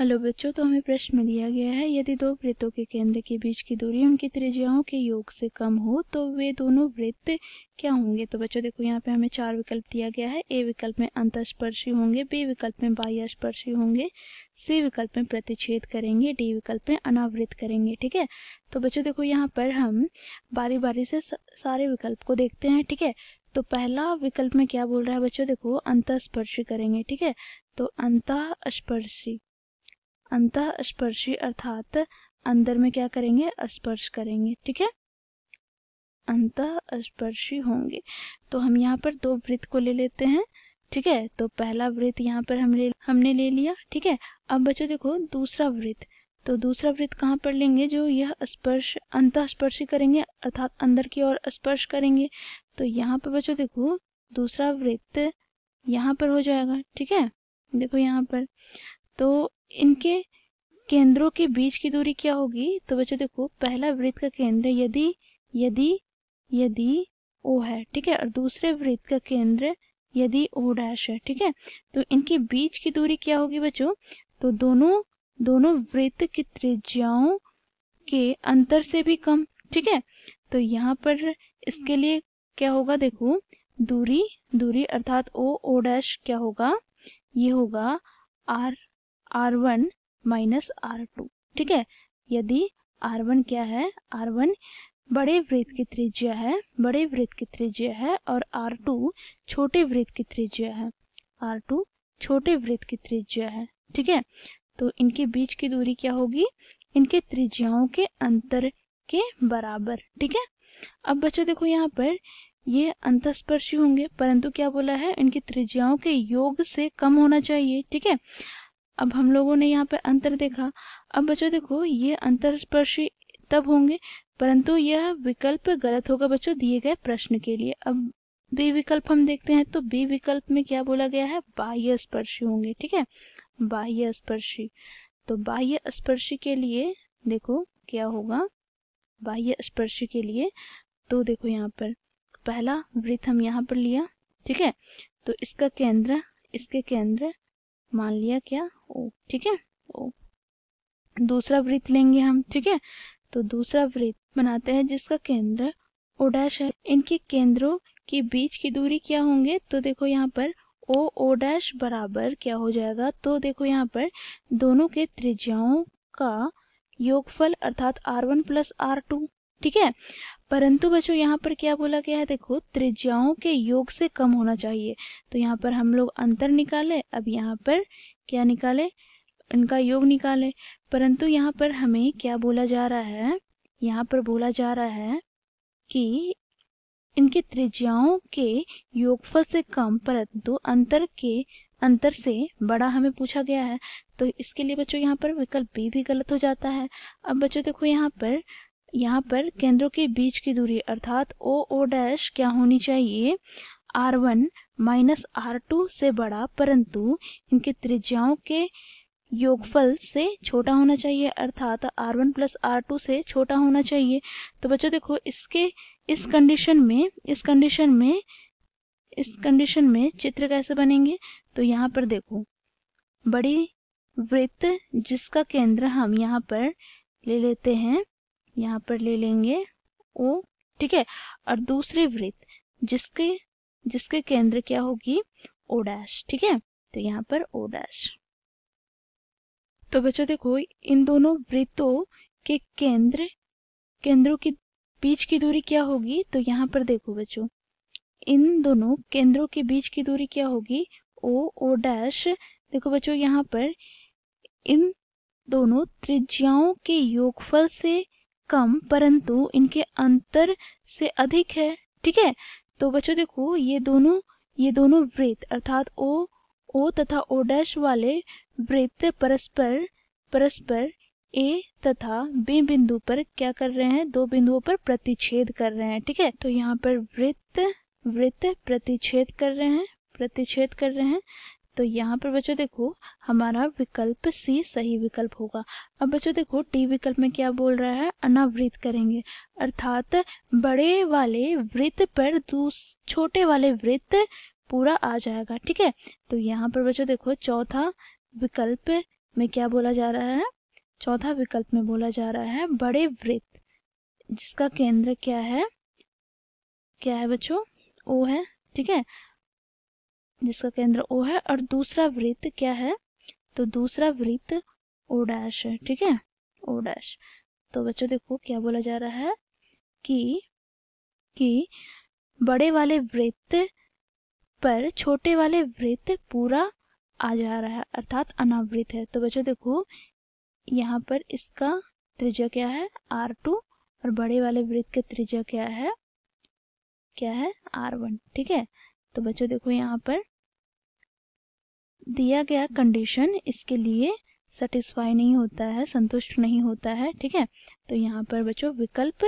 hello बच्चों तो हमें प्रश्न में दिया गया है यदि दो वृत्तों के केंद्र के बीच की दूरी उनकी त्रिज्याओं के योग से कम हो तो वे दोनों वृत्त क्या होंगे तो बच्चों देखो यहाँ पे हमें चार विकल्प दिया गया है ए विकल्प में अंतस्पर्शी होंगे बी विकल्प में बाह्यस्पर्शी होंगे सी विकल्प में प्रतिच्छेद करेंगे डी विकल्प में अनावृत करेंगे ठीक है तो बच्चों देखो यहाँ पर हम बारी बारी से सारे विकल्प को देखते हैं ठीक है तो पहला विकल्प में क्या बोल रहा है बच्चों देखो अंतस्पर्शी करेंगे ठीक है तो अंतस्पर्शी स्पर्शी अर्थात अंदर में क्या करेंगे स्पर्श करेंगे ठीक है स्पर्शी होंगे तो हम यहाँ पर दो वृत्त को ले लेते हैं ठीक है तो पहला वृत्त यहाँ पर हम ले, हमने ले लिया ठीक है अब बच्चों देखो दूसरा वृत्त तो दूसरा वृत्त कहाँ पर लेंगे जो यह स्पर्श अंत स्पर्शी करेंगे अर्थात अंदर की ओर स्पर्श करेंगे तो यहाँ पर बच्चों देखो दूसरा वृत्त यहाँ पर हो जाएगा ठीक है देखो यहाँ पर तो इनके केंद्रों के बीच की दूरी क्या होगी तो बच्चों देखो पहला वृत्त का केंद्र यदि यदि यदि ओ है ठीक है और दूसरे वृत्त का केंद्र यदि ओ डैश है ठीक है तो इनके बीच की दूरी क्या होगी बच्चों तो दोनों दोनों वृत्त की त्रिज्याओं के अंतर से भी कम ठीक है तो यहाँ पर इसके लिए क्या होगा देखो दूरी दूरी अर्थात ओ ओ डैश क्या होगा ये होगा R R one minus R two ठीक है यदि आर वन क्या है आर वन बड़े वृत्त की त्रिज्या है बड़े वृत्त की त्रिज्या है और आर टू छोटे वृत्त की त्रिज्या है आर टू छोटे वृत्त की त्रिज्या है ठीक है तो इनके बीच की दूरी क्या होगी इनके त्रिज्याओं के अंतर के बराबर ठीक है अब बच्चों देखो यहाँ पर ये अंतस्पर्शी होंगे परंतु क्या बोला है इनकी त्रिज्याओं के योग से कम होना चाहिए ठीक है अब हम लोगों ने यहाँ पर अंतर देखा अब बच्चों देखो ये अंतर स्पर्शी तब होंगे परंतु यह विकल्प गलत होगा बच्चों दिए गए प्रश्न के लिए अब बी विकल्प हम देखते हैं तो बी विकल्प में क्या बोला गया है बाह्य स्पर्शी होंगे ठीक है बाह्य स्पर्शी तो बाह्य स्पर्शी के लिए देखो क्या होगा बाह्य स्पर्शी के लिए तो देखो यहाँ पर पहला वृत्त हम यहाँ पर लिया ठीक है तो इसका केंद्र इसके केंद्र मान लिया क्या ओ ठीक है ओ दूसरा वृत्त लेंगे हम ठीक है तो दूसरा वृत्त बनाते हैं जिसका केंद्र ओ डैश है इनके केंद्रों के बीच की दूरी क्या होंगे तो देखो यहाँ पर ओ ओ डैश बराबर क्या हो जाएगा तो देखो यहाँ पर दोनों के त्रिज्याओं का योगफल अर्थात R one plus R two ठीक है परंतु बच्चों यहाँ पर क्या बोला गया है देखो त्रिज्याओं के योग से कम होना चाहिए तो यहाँ पर हम लोग अंतर निकाले अब यहाँ पर क्या निकाले इनका योग निकाले परंतु यहाँ पर हमें क्या बोला जा रहा है यहाँ पर बोला जा रहा है कि इनके त्रिज्याओं के योगफल से कम परंतु अंतर के अंतर से बड़ा हमें पूछा गया है तो इसके लिए बच्चों यहाँ पर विकल्प बी भी गलत हो जाता है अब बच्चों देखो यहाँ पर यहाँ पर केंद्रों के बीच की दूरी अर्थात ओ ओ डैश क्या होनी चाहिए R one minus R two से बड़ा परंतु इनके त्रिज्याओं के योगफल से छोटा होना चाहिए अर्थात R one plus R two से छोटा होना चाहिए तो बच्चों देखो इसके इस कंडीशन में इस कंडीशन में इस कंडीशन में चित्र कैसे बनेंगे तो यहाँ पर देखो बड़ी वृत्त जिसका केंद्र हम यहाँ पर ले लेते हैं यहाँ पर ले लेंगे ओ ठीक है और दूसरी वृत्त जिसके जिसके केंद्र क्या होगी ओ डैश ठीक है तो यहाँ पर ओ डैश तो बच्चों देखो इन दोनों वृत्तों के केंद्र केंद्रों के बीच की दूरी क्या होगी तो यहाँ पर देखो बच्चों इन दोनों केंद्रों के बीच की दूरी क्या होगी ओ ओ डैश देखो बच्चों यहाँ पर इन दोनों त्रिज्याओं के योगफल से कम परंतु इनके अंतर से अधिक है ठीक है तो बच्चों देखो ये दोनों ये दोनों वृत्त अर्थात ओ ओ तथा ओ डैश वाले वृत्त परस्पर परस्पर ए तथा बी बिंदु पर क्या कर रहे हैं दो बिंदुओं पर प्रतिच्छेद कर रहे हैं ठीक है तो यहाँ पर वृत्त वृत्त प्रतिच्छेद कर रहे हैं प्रतिच्छेद कर रहे हैं तो यहाँ पर बच्चों देखो हमारा विकल्प सी सही विकल्प होगा अब बच्चों देखो टी विकल्प में क्या बोल रहा है अनावृत करेंगे अर्थात बड़े वाले वृत्त पर छोटे वाले वृत्त पूरा आ जाएगा ठीक है तो यहाँ पर बच्चों देखो चौथा विकल्प में क्या बोला जा रहा है चौथा विकल्प में बोला जा रहा है बड़े वृत्त जिसका केंद्र क्या है क्या है बच्चों ओ है ठीक है जिसका केंद्र ओ है और दूसरा वृत्त क्या है तो दूसरा वृत्त ओ डैश है ठीक है ओ डैश तो बच्चों देखो क्या बोला जा रहा है कि कि बड़े वाले वृत्त पर छोटे वाले वृत्त पूरा आ जा रहा है अर्थात अनावृत है तो बच्चों देखो यहाँ पर इसका त्रिज्या क्या है आर टू और बड़े वाले वृत्त का त्रिज्या क्या है क्या है आर वन ठीक है तो बच्चों देखो यहाँ पर दिया गया कंडीशन इसके लिए सेटिस्फाई नहीं होता है संतुष्ट नहीं होता है ठीक है तो यहाँ पर बच्चों विकल्प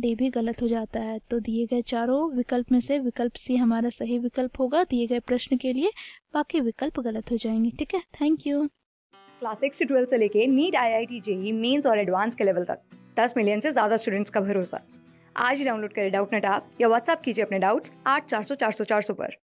डे भी गलत हो जाता है तो दिए गए चारों विकल्प में से विकल्प सी हमारा सही विकल्प होगा दिए गए प्रश्न के लिए बाकी विकल्प गलत हो जाएंगे ठीक है थैंक यू क्लास सिक्स से ट्वेल्थ से लेके NEET I I T JEE mains और एडवांस के लेवल तक दस मिलियन से ज़्यादा स्टूडेंट्स का भरोसा आज ही डाउनलोड करें डाउट नेट आप या व्हाट्सअप कीजिए अपने डाउट्स आठ चार सौ चार सौ चार सौ पर